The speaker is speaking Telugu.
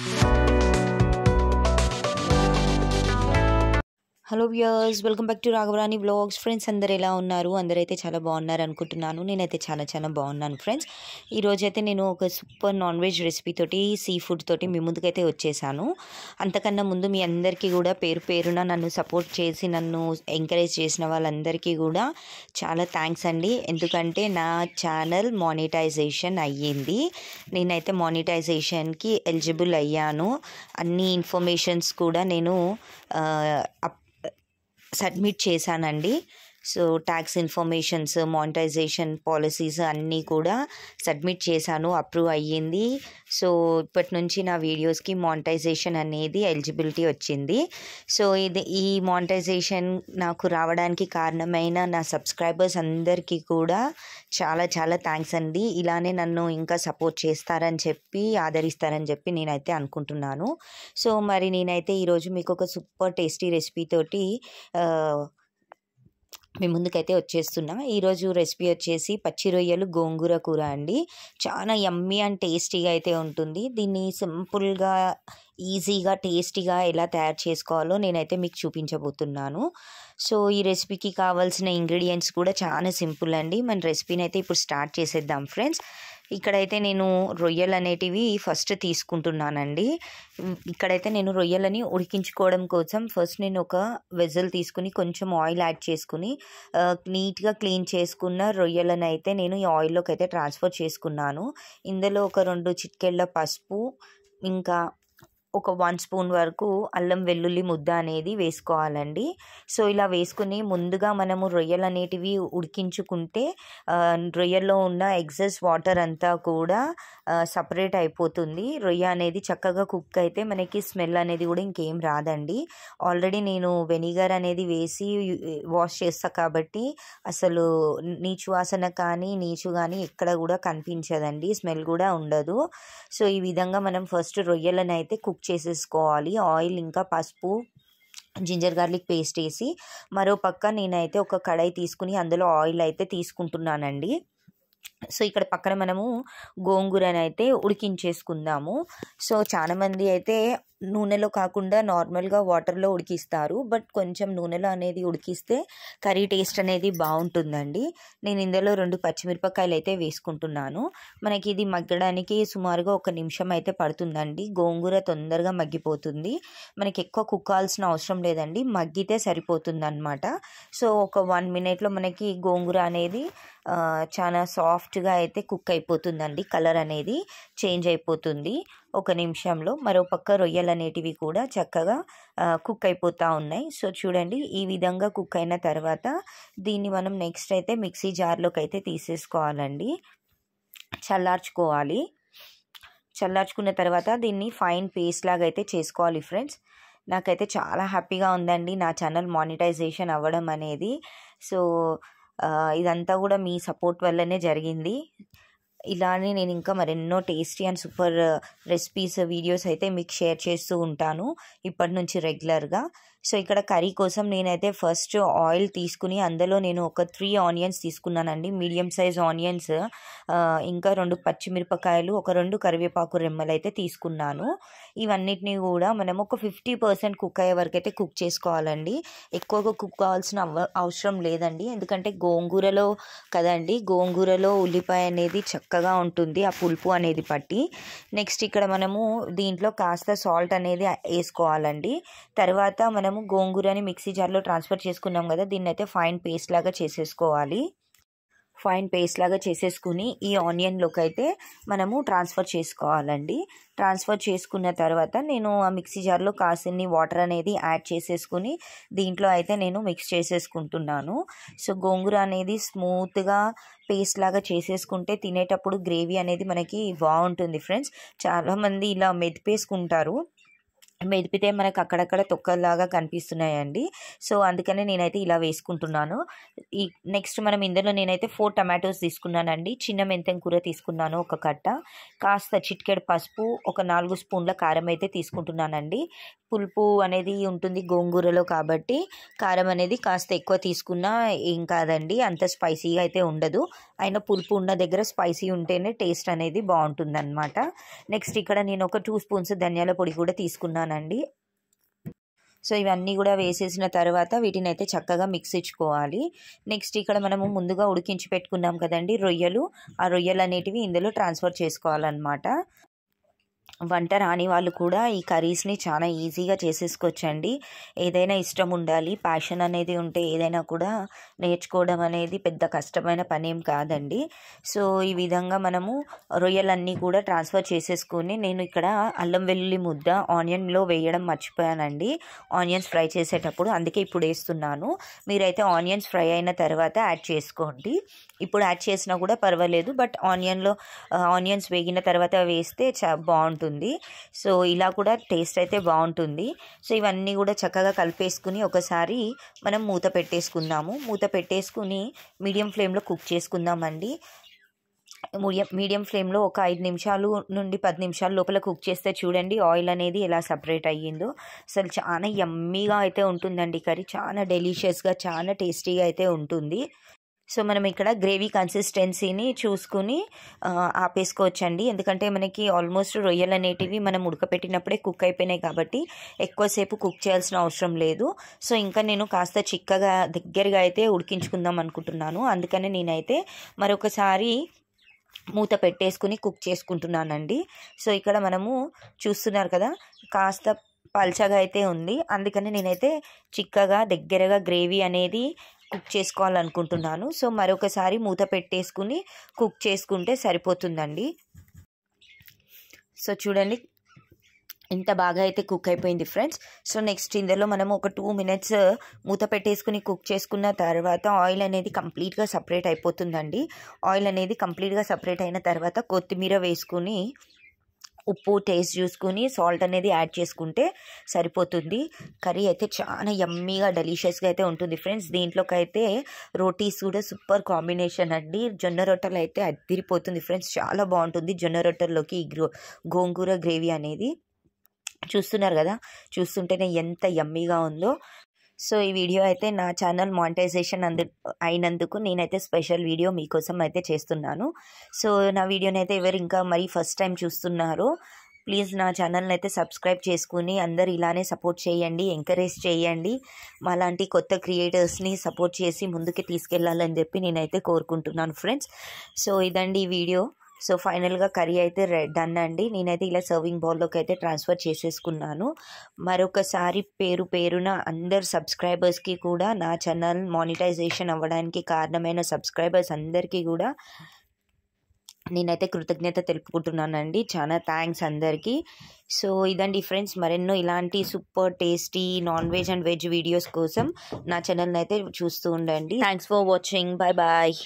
Thank you. Hello viewers welcome back to Raghavarani blogs friends అందరు ఎలా ఉన్నారు అందరైతే చాలా బాగున్నారు అనుకుంటున్నాను నేనైతే చాలా చాలా బాగున్నాను ఫ్రెండ్స్ ఈరోజైతే నేను ఒక సూపర్ నాన్ వెజ్ రెసిపీ తోటి సీ ఫుడ్ తోటి మీ ముందుకైతే వచ్చేసాను అంతకన్నా ముందు మీ అందరికీ కూడా పేరు పేరున నన్ను సపోర్ట్ చేసి నన్ను ఎంకరేజ్ చేసిన వాళ్ళందరికీ కూడా చాలా థ్యాంక్స్ అండి ఎందుకంటే నా ఛానల్ మానిటైజేషన్ అయ్యింది నేనైతే మానిటైజేషన్కి ఎలిజిబుల్ అయ్యాను అన్ని ఇన్ఫర్మేషన్స్ కూడా నేను అప్ సబ్మిట్ చేశానండి so tax informations monetization policies అన్నీ కూడా సబ్మిట్ చేశాను అప్రూవ్ అయ్యింది సో ఇప్పటి నుంచి నా వీడియోస్కి మానిటైజేషన్ అనేది ఎలిజిబిలిటీ వచ్చింది సో ఇది ఈ మానిటైజేషన్ నాకు రావడానికి కారణమైన నా సబ్స్క్రైబర్స్ అందరికీ కూడా చాలా చాలా థ్యాంక్స్ అండి ఇలానే నన్ను ఇంకా సపోర్ట్ చేస్తారని చెప్పి ఆదరిస్తారని చెప్పి నేనైతే అనుకుంటున్నాను సో మరి నేనైతే ఈరోజు మీకు ఒక సూపర్ టేస్టీ రెసిపీతోటి మేము ముందుకైతే వచ్చేస్తున్నాం ఈరోజు రెసిపీ వచ్చేసి పచ్చి రొయ్యలు గోంగూర కూర అండి చాలా యమ్మీ అండ్ టేస్టీగా అయితే ఉంటుంది దీన్ని సింపుల్గా ఈజీగా టేస్టీగా ఎలా తయారు చేసుకోవాలో నేనైతే మీకు చూపించబోతున్నాను సో ఈ రెసిపీకి కావాల్సిన ఇంగ్రీడియంట్స్ కూడా చాలా సింపుల్ అండి మన రెసిపీని అయితే ఇప్పుడు స్టార్ట్ చేసేద్దాం ఫ్రెండ్స్ ఇక్కడైతే నేను రొయ్యలు అనేటివి ఫస్ట్ తీసుకుంటున్నానండి ఇక్కడైతే నేను రొయ్యలని ఉడికించుకోవడం కోసం ఫస్ట్ నేను ఒక వెజల్ తీసుకుని కొంచెం ఆయిల్ యాడ్ చేసుకుని నీట్గా క్లీన్ చేసుకున్న రొయ్యలను అయితే నేను ఈ ఆయిల్లోకి అయితే ట్రాన్స్ఫర్ చేసుకున్నాను ఇందులో ఒక రెండు చిట్కెళ్ళ పసుపు ఇంకా ఒక వన్ స్పూన్ వరకు అల్లం వెల్లుల్లి ముద్ద అనేది వేసుకోవాలండి సో ఇలా వేసుకుని ముందుగా మనము రొయ్యలు అనేటివి ఉడికించుకుంటే రొయ్యల్లో ఉన్న ఎగ్జస్ వాటర్ అంతా కూడా సపరేట్ అయిపోతుంది రొయ్య అనేది చక్కగా కుక్ అయితే మనకి స్మెల్ అనేది కూడా ఇంకేం రాదండి ఆల్రెడీ నేను వెనిగర్ అనేది వేసి వాష్ చేస్తా కాబట్టి అసలు నీచు వాసన కానీ నీచు కానీ ఎక్కడ కూడా కనిపించదండి స్మెల్ కూడా ఉండదు సో ఈ విధంగా మనం ఫస్ట్ రొయ్యలను అయితే కుక్ చేసేసుకోవాలి ఆయిల్ ఇంకా పసుపు జింజర్ గార్లిక్ పేస్ట్ వేసి మరో పక్క నేనైతే ఒక కడాయి తీసుకుని అందులో ఆయిల్ అయితే తీసుకుంటున్నానండి సో ఇక్కడ పక్కన మనము గోంగూరని అయితే ఉడికించేసుకుందాము సో చాలామంది అయితే నూనెలో కాకుండా నార్మల్గా వాటర్లో ఉడికిస్తారు బట్ కొంచెం నూనెలో అనేది ఉడికిస్తే కర్రీ టేస్ట్ అనేది బాగుంటుందండి నేను ఇందులో రెండు పచ్చిమిరపకాయలు అయితే వేసుకుంటున్నాను మనకి ఇది మగ్గడానికి సుమారుగా ఒక నిమిషం అయితే పడుతుందండి గోంగూర తొందరగా మగ్గిపోతుంది మనకి ఎక్కువ కుక్కాల్సిన అవసరం లేదండి మగ్గితే సరిపోతుంది సో ఒక వన్ మినిట్లో మనకి గోంగూర అనేది చాలా సాఫ్ట్ సాఫ్ట్గా అయితే కుక్ అయిపోతుందండి కలర్ అనేది చేంజ్ అయిపోతుంది ఒక నిమిషంలో మరోపక్క రొయ్యలు అనేటివి కూడా చక్కగా కుక్ అయిపోతూ ఉన్నాయి సో చూడండి ఈ విధంగా కుక్ అయిన తర్వాత దీన్ని మనం నెక్స్ట్ అయితే మిక్సీ జార్లోకి అయితే తీసేసుకోవాలండి చల్లార్చుకోవాలి చల్లార్చుకున్న తర్వాత దీన్ని ఫైన్ పేస్ట్ లాగా అయితే చేసుకోవాలి ఫ్రెండ్స్ నాకైతే చాలా హ్యాపీగా ఉందండి నా ఛానల్ మానిటైజేషన్ అవ్వడం అనేది సో ఇదంతా కూడా మీ సపోర్ట్ వల్లనే జరిగింది ఇలానే నేను ఇంకా మరెన్నో tasty and super recipes videos అయితే మీకు షేర్ చేస్తూ ఉంటాను ఇప్పటి నుంచి రెగ్యులర్గా సో ఇక్కడ కర్రీ కోసం నేనైతే ఫస్ట్ ఆయిల్ తీసుకుని అందులో నేను ఒక త్రీ ఆనియన్స్ తీసుకున్నానండి మీడియం సైజ్ ఆనియన్స్ ఇంకా రెండు పచ్చిమిరపకాయలు ఒక రెండు కరివేపాకు రెమ్మలు అయితే తీసుకున్నాను ఇవన్నిటిని కూడా మనం ఒక ఫిఫ్టీ పర్సెంట్ కుక్ అయ్యే వరకు అయితే కుక్ చేసుకోవాలండి ఎక్కువగా కుక్ కావాల్సిన అవసరం లేదండి ఎందుకంటే గోంగూరలో కదండి గోంగూరలో ఉల్లిపాయ అనేది చక్కగా ఉంటుంది ఆ పులుపు అనేది పట్టి నెక్స్ట్ ఇక్కడ మనము దీంట్లో కాస్త సాల్ట్ అనేది వేసుకోవాలండి తర్వాత మనం మనము గోంగూరని మిక్సీ జార్లో ట్రాన్స్ఫర్ చేసుకున్నాం కదా దీన్ని అయితే ఫైన్ పేస్ట్ లాగా చేసేసుకోవాలి ఫైన్ పేస్ట్ లాగా చేసేసుకుని ఈ ఆనియన్లోకి అయితే మనము ట్రాన్స్ఫర్ చేసుకోవాలండి ట్రాన్స్ఫర్ చేసుకున్న తర్వాత నేను ఆ మిక్సీ జార్లో కాసిన్ని వాటర్ అనేది యాడ్ చేసేసుకుని దీంట్లో అయితే నేను మిక్స్ చేసేసుకుంటున్నాను సో గోంగూర అనేది స్మూత్గా పేస్ట్ లాగా చేసేసుకుంటే తినేటప్పుడు గ్రేవీ అనేది మనకి బాగుంటుంది ఫ్రెండ్స్ చాలామంది ఇలా మెదిపేసుకుంటారు మెదిపితే మనకు అక్కడక్కడ తొక్కలాగా కనిపిస్తున్నాయండి సో అందుకనే నేనైతే ఇలా వేసుకుంటున్నాను ఈ నెక్స్ట్ మనం ఇందులో నేనైతే ఫోర్ టమాటోస్ తీసుకున్నానండి చిన్న మెంతం కూర తీసుకున్నాను ఒక కట్ట కాస్త చిట్కెడు పసుపు ఒక నాలుగు స్పూన్ల కారం అయితే తీసుకుంటున్నానండి పులుపు అనేది ఉంటుంది గోంగూరలో కాబట్టి కారం అనేది కాస్త ఎక్కువ తీసుకున్నా ఏం కాదండి అంత స్పైసీగా అయితే ఉండదు అయినా పులుపు ఉన్న దగ్గర స్పైసీ ఉంటేనే టేస్ట్ అనేది బాగుంటుంది నెక్స్ట్ ఇక్కడ నేను ఒక టూ స్పూన్స్ ధనియాల పొడి కూడా తీసుకున్నాను వేసుకున్నానండి సో ఇవన్నీ కూడా వేసేసిన తర్వాత వీటిని అయితే చక్కగా మిక్స్ ఇచ్చుకోవాలి నెక్స్ట్ ఇక్కడ మనము ముందుగా ఉడికించి పెట్టుకున్నాం కదండి రొయ్యలు ఆ రొయ్యలు అనేటివి ఇందులో ట్రాన్స్ఫర్ చేసుకోవాలన్నమాట వంట రాని వాళ్ళు కూడా ఈ కర్రీస్ని చాలా ఈజీగా చేసేసుకోవచ్చండి ఏదైనా ఇష్టం ఉండాలి ప్యాషన్ అనేది ఉంటే ఏదైనా కూడా నేర్చుకోవడం అనేది పెద్ద కష్టమైన పనేం కాదండి సో ఈ విధంగా మనము రొయ్యలన్నీ కూడా ట్రాన్స్ఫర్ చేసేసుకొని నేను ఇక్కడ అల్లం వెల్లుల్లి ముద్ద ఆనియన్లో వేయడం మర్చిపోయానండి ఆనియన్స్ ఫ్రై చేసేటప్పుడు అందుకే ఇప్పుడు వేస్తున్నాను మీరైతే ఆనియన్స్ ఫ్రై అయిన తర్వాత యాడ్ చేసుకోండి ఇప్పుడు యాడ్ చేసినా కూడా పర్వాలేదు బట్ ఆనియన్లో ఆనియన్స్ వేగిన తర్వాత వేస్తే చా బాగుంటుంది అవుతుంది సో ఇలా కూడా టేస్ట్ అయితే బాగుంటుంది సో ఇవన్నీ కూడా చక్కగా కలిపేసుకుని ఒకసారి మనం మూత పెట్టేసుకుందాము మూత పెట్టేసుకుని మీడియం ఫ్లేమ్లో కుక్ చేసుకుందామండి మీడియం మీడియం ఫ్లేమ్లో ఒక ఐదు నిమిషాలు నుండి పది నిమిషాల లోపల కుక్ చేస్తే చూడండి ఆయిల్ అనేది ఎలా సపరేట్ అయ్యిందో అసలు చాలా యమ్మీగా అయితే ఉంటుందండి కర్రీ చాలా డెలిషియస్గా చాలా టేస్టీగా అయితే ఉంటుంది సో మనం ఇక్కడ గ్రేవీ కన్సిస్టెన్సీని చూసుకుని ఆపేసుకోవచ్చండి ఎందుకంటే మనకి ఆల్మోస్ట్ రొయ్యలు అనేటివి మనం ఉడకపెట్టినప్పుడే కుక్ అయిపోయినాయి కాబట్టి ఎక్కువసేపు కుక్ చేయాల్సిన అవసరం లేదు సో ఇంకా నేను కాస్త చిక్కగా దగ్గరగా అయితే ఉడికించుకుందాం అనుకుంటున్నాను అందుకనే నేనైతే మరొకసారి మూత పెట్టేసుకుని కుక్ చేసుకుంటున్నానండి సో ఇక్కడ మనము చూస్తున్నారు కదా కాస్త పల్చగా అయితే ఉంది అందుకని నేనైతే చిక్కగా దగ్గరగా గ్రేవీ అనేది కుక్ చేసుకోవాలనుకుంటున్నాను సో మరొకసారి మూత పెట్టేసుకుని కుక్ చేసుకుంటే సరిపోతుందండి సో చూడండి ఇంత బాగా అయితే కుక్ అయిపోయింది ఫ్రెండ్స్ సో నెక్స్ట్ ఇందులో మనం ఒక టూ మినిట్స్ మూత పెట్టేసుకుని కుక్ చేసుకున్న తర్వాత ఆయిల్ అనేది కంప్లీట్గా సపరేట్ అయిపోతుందండి ఆయిల్ అనేది కంప్లీట్గా సపరేట్ అయిన తర్వాత కొత్తిమీర వేసుకుని ఉప్పు టేస్ట్ చూసుకుని సాల్ట్ అనేది యాడ్ చేసుకుంటే సరిపోతుంది కర్రీ అయితే చాలా యమ్మీగా డెలిషియస్గా అయితే ఉంటుంది ఫ్రెండ్స్ దీంట్లోకి అయితే రోటీస్ కూడా సూపర్ కాంబినేషన్ అండి జొన్న రొట్టెలు అయితే అదిరిపోతుంది ఫ్రెండ్స్ చాలా బాగుంటుంది జొన్న రొట్టెల్లోకి గోంగూర గ్రేవీ అనేది చూస్తున్నారు కదా చూస్తుంటేనే ఎంత యమ్మీగా ఉందో సో ఈ వీడియో అయితే నా ఛానల్ మానిటైజేషన్ అందు అయినందుకు నేనైతే స్పెషల్ వీడియో మీకోసం అయితే చేస్తున్నాను సో నా వీడియోని అయితే ఎవరు ఇంకా మరి ఫస్ట్ టైం చూస్తున్నారు ప్లీజ్ నా ఛానల్ని అయితే సబ్స్క్రైబ్ చేసుకుని అందరు ఇలానే సపోర్ట్ చేయండి ఎంకరేజ్ చేయండి మాలాంటి కొత్త క్రియేటర్స్ని సపోర్ట్ చేసి ముందుకు తీసుకెళ్లాలని చెప్పి నేనైతే కోరుకుంటున్నాను ఫ్రెండ్స్ సో ఇదండి ఈ వీడియో సో ఫైనల్గా కర్రీ అయితే డన్ అండి నేనైతే ఇలా సర్వింగ్ బౌల్లోకి అయితే ట్రాన్స్ఫర్ చేసేసుకున్నాను మరొకసారి పేరు పేరున అందరు సబ్స్క్రైబర్స్కి కూడా నా ఛానల్ మానిటైజేషన్ అవ్వడానికి కారణమైన సబ్స్క్రైబర్స్ అందరికీ కూడా నేనైతే కృతజ్ఞత తెలుపుకుంటున్నానండి చాలా థ్యాంక్స్ అందరికీ సో ఇదండి ఫ్రెండ్స్ మరెన్నో ఇలాంటి super tasty non veg and veg videos కోసం నా ఛానల్ని అయితే చూస్తూ ఉండండి thanks for watching bye bye